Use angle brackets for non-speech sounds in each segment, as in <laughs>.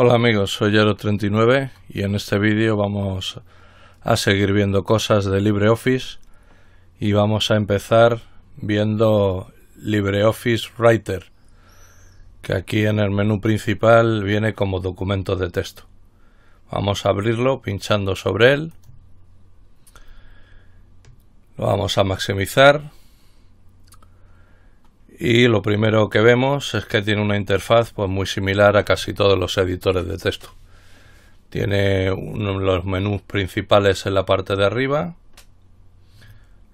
Hola amigos, soy Yaro39 y en este vídeo vamos a seguir viendo cosas de LibreOffice y vamos a empezar viendo LibreOffice Writer que aquí en el menú principal viene como documento de texto. Vamos a abrirlo pinchando sobre él. Lo vamos a maximizar y lo primero que vemos es que tiene una interfaz pues, muy similar a casi todos los editores de texto. Tiene los menús principales en la parte de arriba,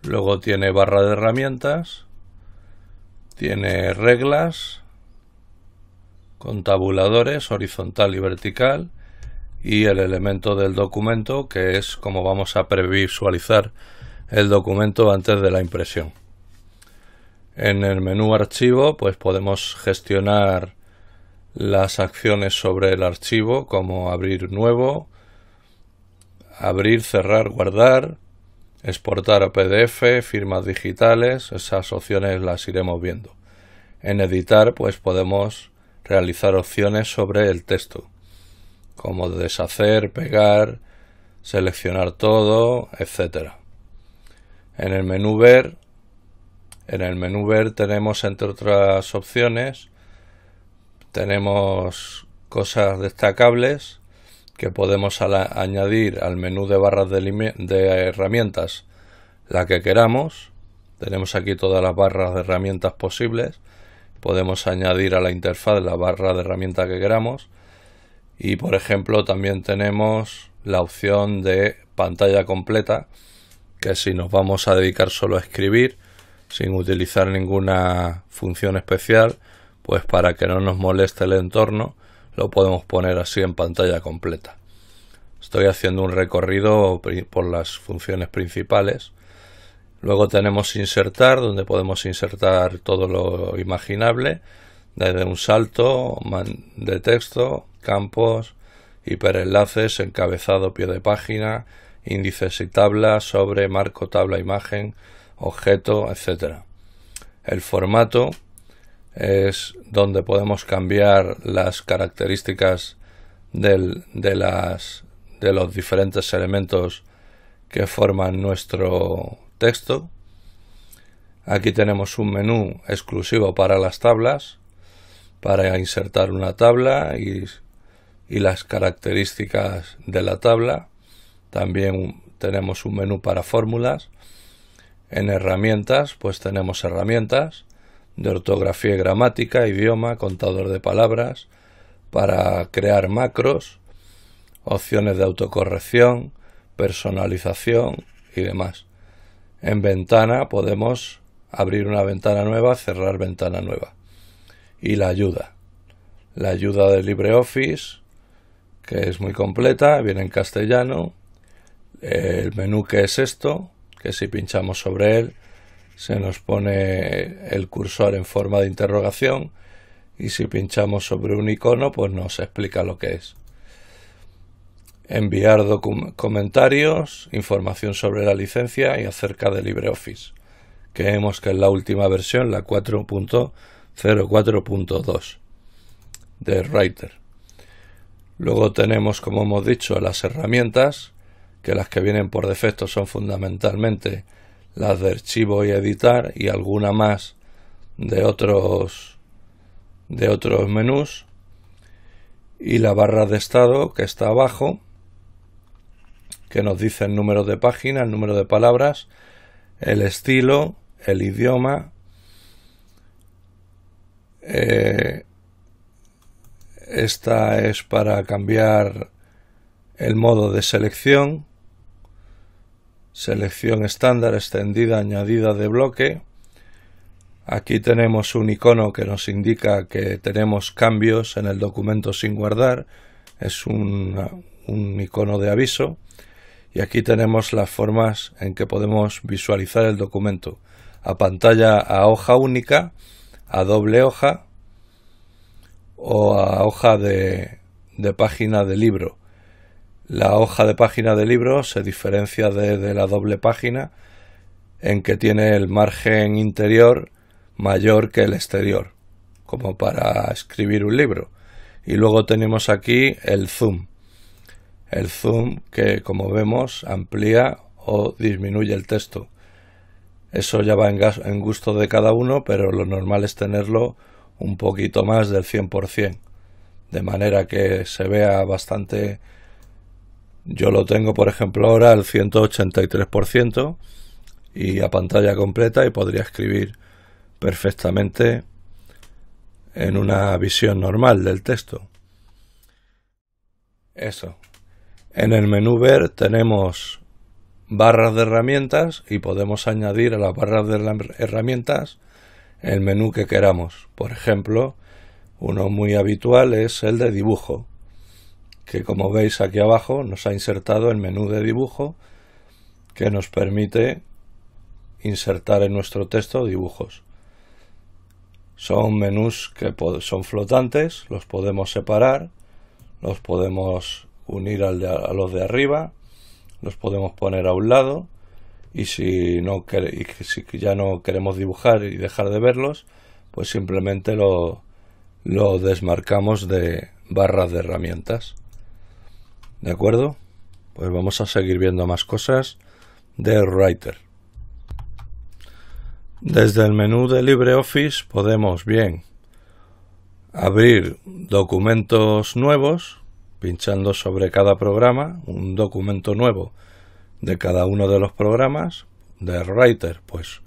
luego tiene barra de herramientas, tiene reglas con tabuladores horizontal y vertical y el elemento del documento que es como vamos a previsualizar el documento antes de la impresión. En el menú archivo pues podemos gestionar las acciones sobre el archivo como abrir nuevo, abrir, cerrar, guardar, exportar a PDF, firmas digitales, esas opciones las iremos viendo. En editar pues podemos realizar opciones sobre el texto, como deshacer, pegar, seleccionar todo, etc. En el menú ver en el menú ver tenemos entre otras opciones, tenemos cosas destacables que podemos añadir al menú de barras de, herramientas la que queramos. Tenemos aquí todas las barras de herramientas posibles. Podemos añadir a la interfaz la barra de herramienta que queramos. Y por ejemplo también tenemos la opción de pantalla completa, que si nos vamos a dedicar solo a escribir, sin utilizar ninguna función especial, pues para que no nos moleste el entorno, lo podemos poner así en pantalla completa. Estoy haciendo un recorrido por las funciones principales. Luego tenemos insertar, donde podemos insertar todo lo imaginable, desde un salto de texto, campos, hiperenlaces, encabezado, pie de página, índices y tablas, sobre, marco, tabla, imagen, objeto, etcétera. El formato es donde podemos cambiar las características de, los diferentes elementos que forman nuestro texto. Aquí tenemos un menú exclusivo para las tablas, para insertar una tabla y las características de la tabla. También tenemos un menú para fórmulas en herramientas, pues tenemos herramientas de ortografía y gramática, idioma, contador de palabras, para crear macros, opciones de autocorrección, personalización y demás. En ventana podemos abrir una ventana nueva, cerrar ventana nueva. Y la ayuda. La ayuda de LibreOffice, que es muy completa, viene en castellano. El menú que es esto, que si pinchamos sobre él se nos pone el cursor en forma de interrogación y si pinchamos sobre un icono pues nos explica lo que es. Enviar comentarios, información sobre la licencia y acerca de LibreOffice. Creemos que es la última versión, la 4.04.2 de Writer. Luego tenemos, como hemos dicho, las herramientas que las que vienen por defecto son fundamentalmente las de archivo y editar y alguna más de otros de otros menús y la barra de estado que está abajo que nos dice el número de página, el número de palabras, el estilo, el idioma, eh, esta es para cambiar el modo de selección selección estándar extendida añadida de bloque. Aquí tenemos un icono que nos indica que tenemos cambios en el documento sin guardar. Es un, icono de aviso. Y aquí tenemos las formas en que podemos visualizar el documento. A pantalla a hoja única, a doble hoja o a hoja de, de página de libro. La hoja de página de libro se diferencia de, la doble página en que tiene el margen interior mayor que el exterior, como para escribir un libro. Y luego tenemos aquí el zoom. El zoom que, como vemos, amplía o disminuye el texto. Eso ya va en, en gusto de cada uno, pero lo normal es tenerlo un poquito más del 100%, de manera que se vea bastante yo lo tengo, por ejemplo, ahora al 183% y a pantalla completa y podría escribir perfectamente en una visión normal del texto. Eso. En el menú ver tenemos barras de herramientas y podemos añadir a las barras de herramientas el menú que queramos. Por ejemplo, uno muy habitual es el de dibujo que como veis aquí abajo nos ha insertado el menú de dibujo que nos permite insertar en nuestro texto dibujos. Son menús que son flotantes, los podemos separar, los podemos unir a los de arriba, los podemos poner a un lado y si, no, ya no queremos dibujar y dejar de verlos, pues simplemente lo desmarcamos de barras de herramientas. ¿De acuerdo? Pues vamos a seguir viendo más cosas de Writer. Desde el menú de LibreOffice podemos bien abrir documentos nuevos, pinchando sobre cada programa, un documento nuevo de cada uno de los programas, de Writer, pues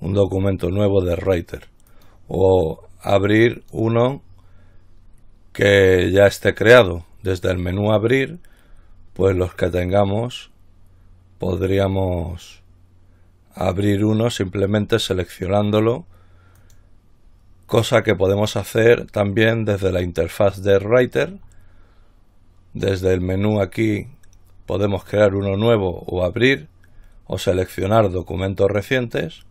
un documento nuevo de Writer, o abrir uno que ya esté creado. Desde el menú abrir pues los que tengamos podríamos abrir uno simplemente seleccionándolo, cosa que podemos hacer también desde la interfaz de Writer. Desde el menú aquí podemos crear uno nuevo o abrir o seleccionar documentos recientes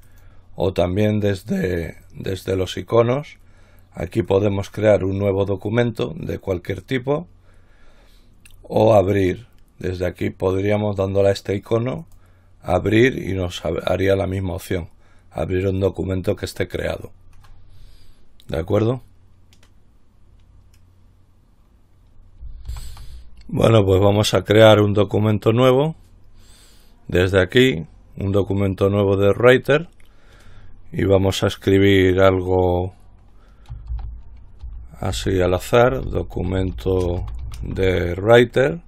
o también desde, desde los iconos. Aquí podemos crear un nuevo documento de cualquier tipo o abrir desde aquí podríamos, dándole a este icono, abrir y nos haría la misma opción. Abrir un documento que esté creado. ¿De acuerdo? Bueno, pues vamos a crear un documento nuevo. Desde aquí, un documento nuevo de Writer. Y vamos a escribir algo así al azar. Documento de Writer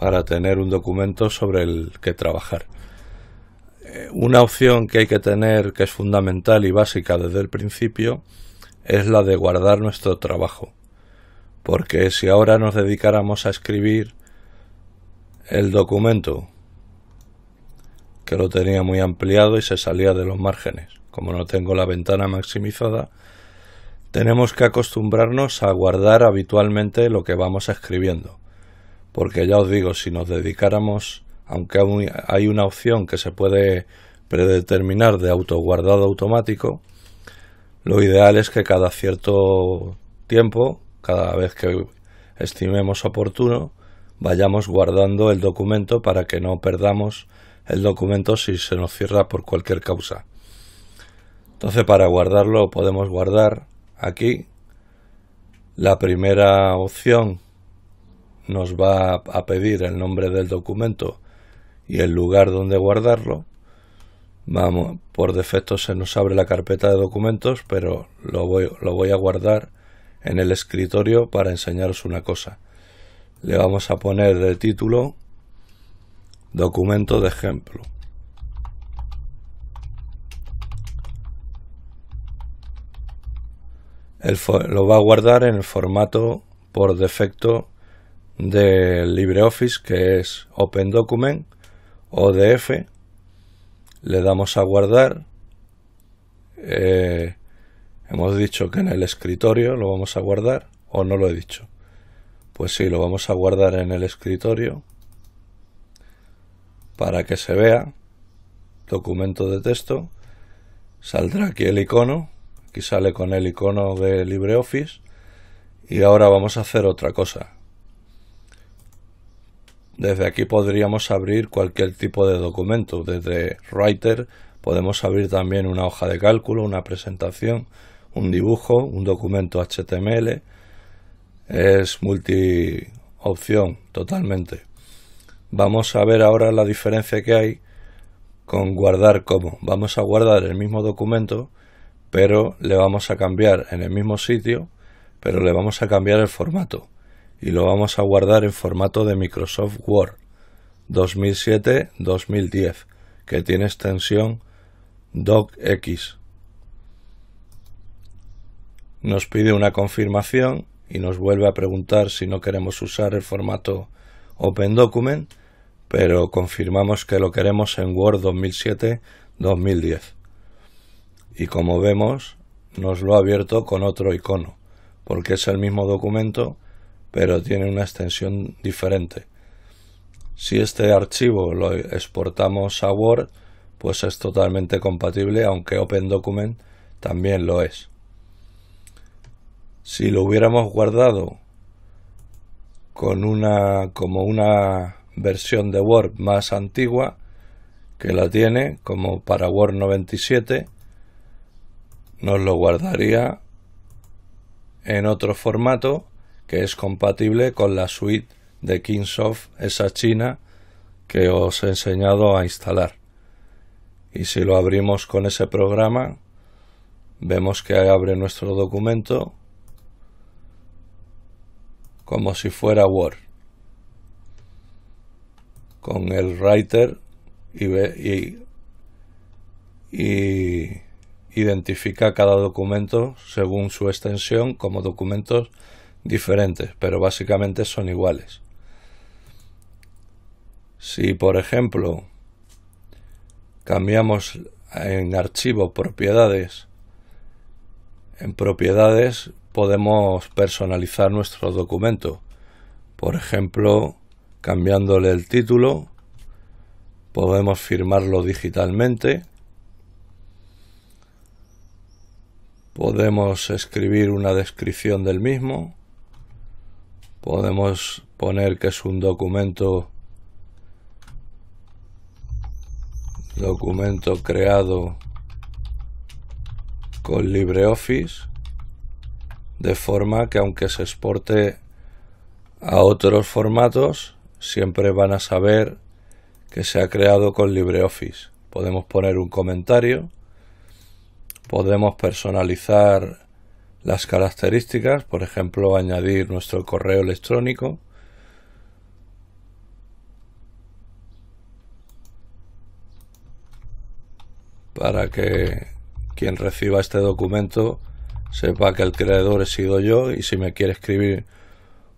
para tener un documento sobre el que trabajar. Eh, una opción que hay que tener, que es fundamental y básica desde el principio, es la de guardar nuestro trabajo. Porque si ahora nos dedicáramos a escribir el documento, que lo tenía muy ampliado y se salía de los márgenes, como no tengo la ventana maximizada, tenemos que acostumbrarnos a guardar habitualmente lo que vamos escribiendo porque ya os digo, si nos dedicáramos, aunque hay una opción que se puede predeterminar de autoguardado automático, lo ideal es que cada cierto tiempo, cada vez que estimemos oportuno, vayamos guardando el documento para que no perdamos el documento si se nos cierra por cualquier causa. Entonces para guardarlo podemos guardar aquí la primera opción nos va a pedir el nombre del documento y el lugar donde guardarlo. Vamos, por defecto se nos abre la carpeta de documentos, pero lo voy, a guardar en el escritorio para enseñaros una cosa. Le vamos a poner de título documento de ejemplo. lo va a guardar en el formato por defecto de LibreOffice que es Open Document, ODF, le damos a guardar, eh, hemos dicho que en el escritorio lo vamos a guardar, o no lo he dicho, pues sí, lo vamos a guardar en el escritorio para que se vea, documento de texto, saldrá aquí el icono, aquí sale con el icono de LibreOffice y ahora vamos a hacer otra cosa. Desde aquí podríamos abrir cualquier tipo de documento. Desde Writer podemos abrir también una hoja de cálculo, una presentación, un dibujo, un documento HTML. Es multi opción totalmente. Vamos a ver ahora la diferencia que hay con guardar como. Vamos a guardar el mismo documento, pero le vamos a cambiar en el mismo sitio, pero le vamos a cambiar el formato y lo vamos a guardar en formato de Microsoft Word 2007-2010 que tiene extensión docx. Nos pide una confirmación y nos vuelve a preguntar si no queremos usar el formato Open Document, pero confirmamos que lo queremos en Word 2007-2010. Y como vemos, nos lo ha abierto con otro icono, porque es el mismo documento pero tiene una extensión diferente. Si este archivo lo exportamos a Word, pues es totalmente compatible, aunque Open Document también lo es. Si lo hubiéramos guardado con una como una versión de Word más antigua que la tiene, como para Word 97, nos lo guardaría en otro formato que es compatible con la suite de Kingsoft, esa china que os he enseñado a instalar. Y si lo abrimos con ese programa, vemos que abre nuestro documento como si fuera Word con el writer y, y identifica cada documento según su extensión como documentos diferentes, pero básicamente son iguales. Si, por ejemplo, cambiamos en archivo propiedades, en propiedades podemos personalizar nuestro documento. Por ejemplo, cambiándole el título, podemos firmarlo digitalmente, podemos escribir una descripción del mismo, podemos poner que es un documento documento creado con LibreOffice de forma que aunque se exporte a otros formatos siempre van a saber que se ha creado con LibreOffice podemos poner un comentario podemos personalizar las características, por ejemplo, añadir nuestro correo electrónico, para que quien reciba este documento sepa que el creador he sido yo y si me quiere escribir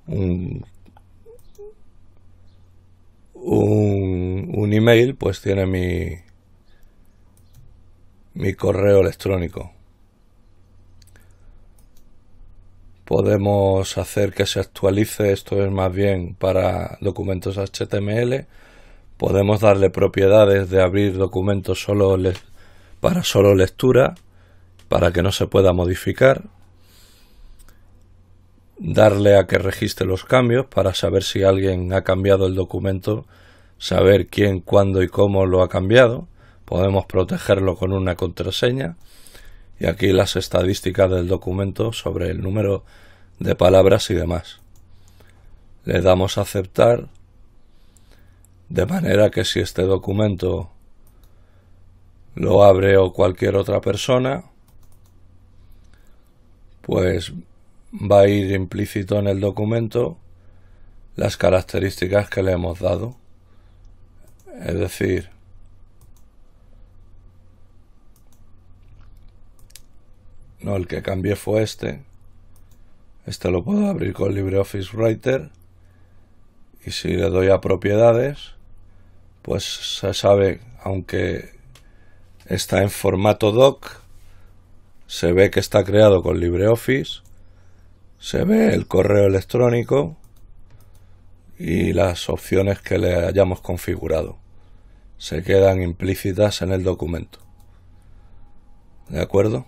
un, un, email, pues tiene mi correo electrónico. podemos hacer que se actualice, esto es más bien para documentos HTML, podemos darle propiedades de abrir documentos solo para solo lectura, para que no se pueda modificar, darle a que registre los cambios para saber si alguien ha cambiado el documento, saber quién, cuándo y cómo lo ha cambiado, podemos protegerlo con una contraseña, y aquí las estadísticas del documento sobre el número de palabras y demás. Le damos a aceptar de manera que si este documento lo abre o cualquier otra persona, pues va a ir implícito en el documento las características que le hemos dado. Es decir, No, el que cambié fue este. Este lo puedo abrir con LibreOffice Writer. Y si le doy a propiedades, pues se sabe, aunque está en formato doc, se ve que está creado con LibreOffice, se ve el correo electrónico y las opciones que le hayamos configurado. Se quedan implícitas en el documento. ¿De acuerdo?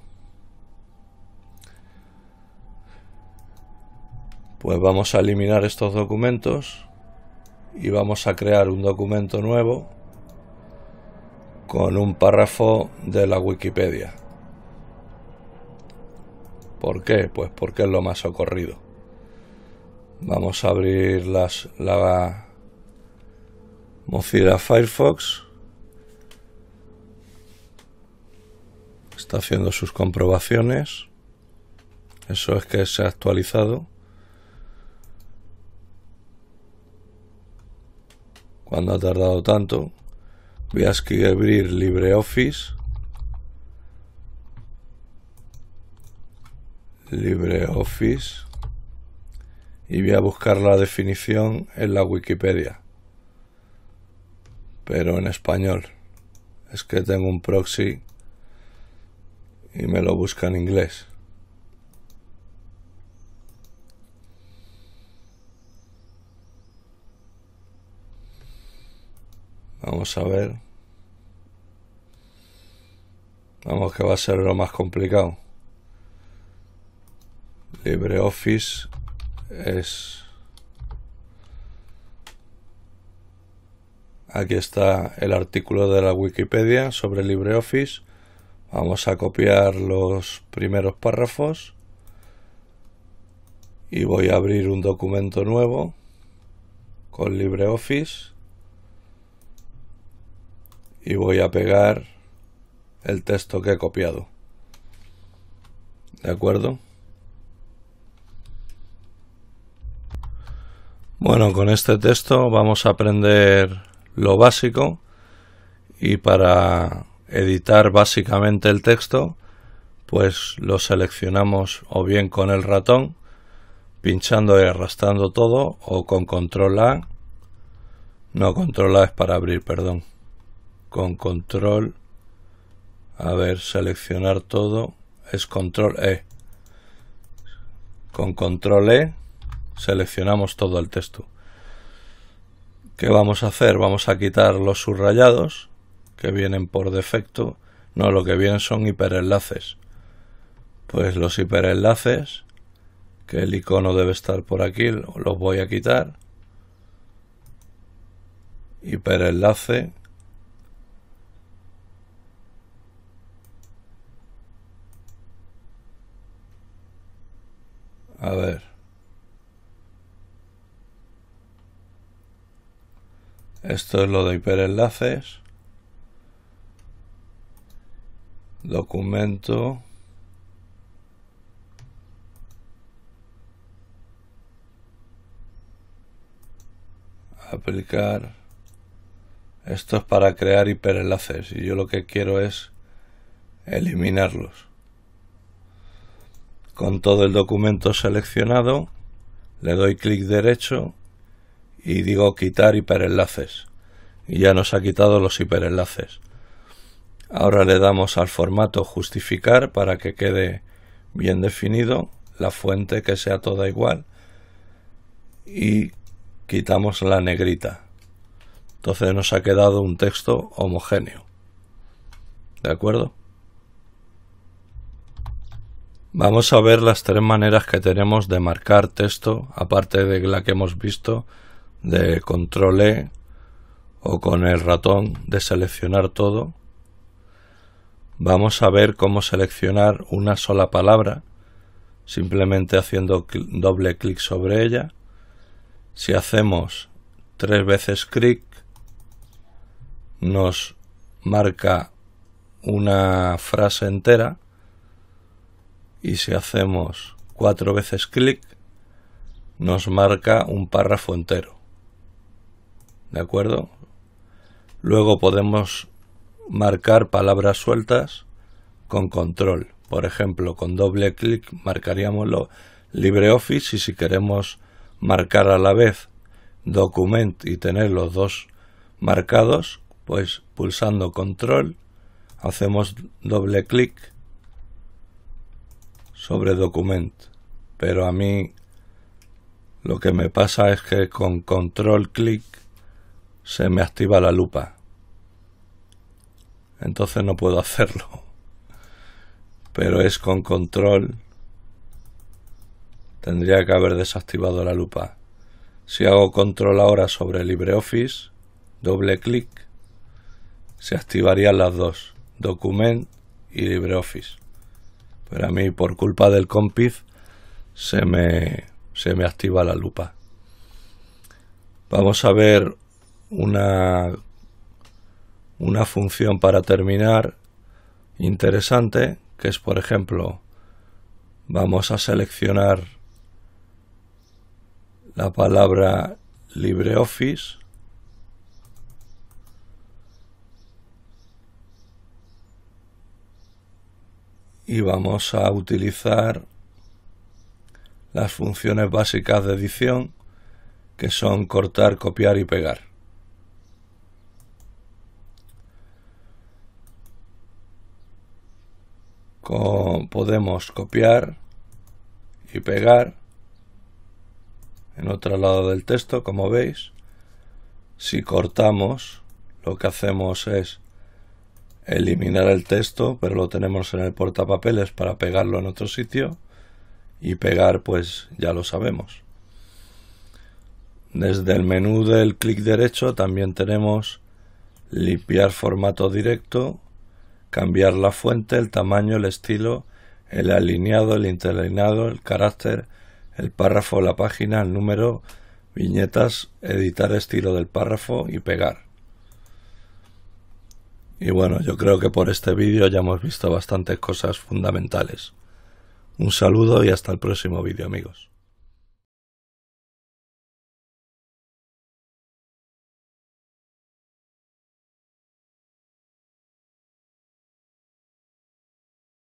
pues vamos a eliminar estos documentos y vamos a crear un documento nuevo con un párrafo de la Wikipedia. ¿Por qué? Pues porque es lo más ocurrido. Vamos a abrir las, la Mozilla Firefox. Está haciendo sus comprobaciones. Eso es que se ha actualizado. cuando ha tardado tanto. Voy a abrir LibreOffice. LibreOffice. Y voy a buscar la definición en la Wikipedia. Pero en español. Es que tengo un proxy y me lo busca en inglés. Vamos a ver. Vamos que va a ser lo más complicado. LibreOffice es... Aquí está el artículo de la Wikipedia sobre LibreOffice. Vamos a copiar los primeros párrafos. Y voy a abrir un documento nuevo con LibreOffice y voy a pegar el texto que he copiado. ¿De acuerdo? Bueno, con este texto vamos a aprender lo básico y para editar básicamente el texto pues lo seleccionamos o bien con el ratón pinchando y arrastrando todo o con control A no control A es para abrir perdón con control a ver seleccionar todo es control E con control E seleccionamos todo el texto ¿qué vamos a hacer? vamos a quitar los subrayados que vienen por defecto no, lo que vienen son hiperenlaces pues los hiperenlaces que el icono debe estar por aquí los voy a quitar hiperenlace A ver. Esto es lo de hiperenlaces. Documento. Aplicar. Esto es para crear hiperenlaces y yo lo que quiero es eliminarlos con todo el documento seleccionado, le doy clic derecho y digo quitar hiperenlaces. Y ya nos ha quitado los hiperenlaces. Ahora le damos al formato justificar para que quede bien definido, la fuente que sea toda igual y quitamos la negrita. Entonces nos ha quedado un texto homogéneo. ¿De acuerdo? Vamos a ver las tres maneras que tenemos de marcar texto, aparte de la que hemos visto, de control E o con el ratón de seleccionar todo. Vamos a ver cómo seleccionar una sola palabra, simplemente haciendo doble clic sobre ella. Si hacemos tres veces clic, nos marca una frase entera y si hacemos cuatro veces clic nos marca un párrafo entero. ¿De acuerdo? Luego podemos marcar palabras sueltas con control. Por ejemplo, con doble clic marcaríamos lo LibreOffice y si queremos marcar a la vez Document y tener los dos marcados, pues pulsando control hacemos doble clic sobre document pero a mí lo que me pasa es que con control clic se me activa la lupa. Entonces no puedo <laughs> hacerlo. Pero es con control. Tendría que haber desactivado la lupa. Si hago control ahora sobre LibreOffice, doble clic, se activarían las dos, document y LibreOffice. Pero a mí, por culpa del cómplice, se me, se me activa la lupa. Vamos a ver una, una función para terminar interesante, que es, por ejemplo, vamos a seleccionar la palabra LibreOffice y vamos a utilizar las funciones básicas de edición que son cortar, copiar y pegar. podemos copiar y pegar en otro lado del texto, como veis. Si cortamos, lo que hacemos es eliminar el texto, pero lo tenemos en el portapapeles para pegarlo en otro sitio y pegar pues ya lo sabemos. Desde el menú del clic derecho también tenemos limpiar formato directo, cambiar la fuente, el tamaño, el estilo, el alineado, el interlineado, el carácter, el párrafo, la página, el número, viñetas, editar estilo del párrafo y pegar. Y bueno, yo creo que por este vídeo ya hemos visto bastantes cosas fundamentales. Un saludo y hasta el próximo vídeo amigos.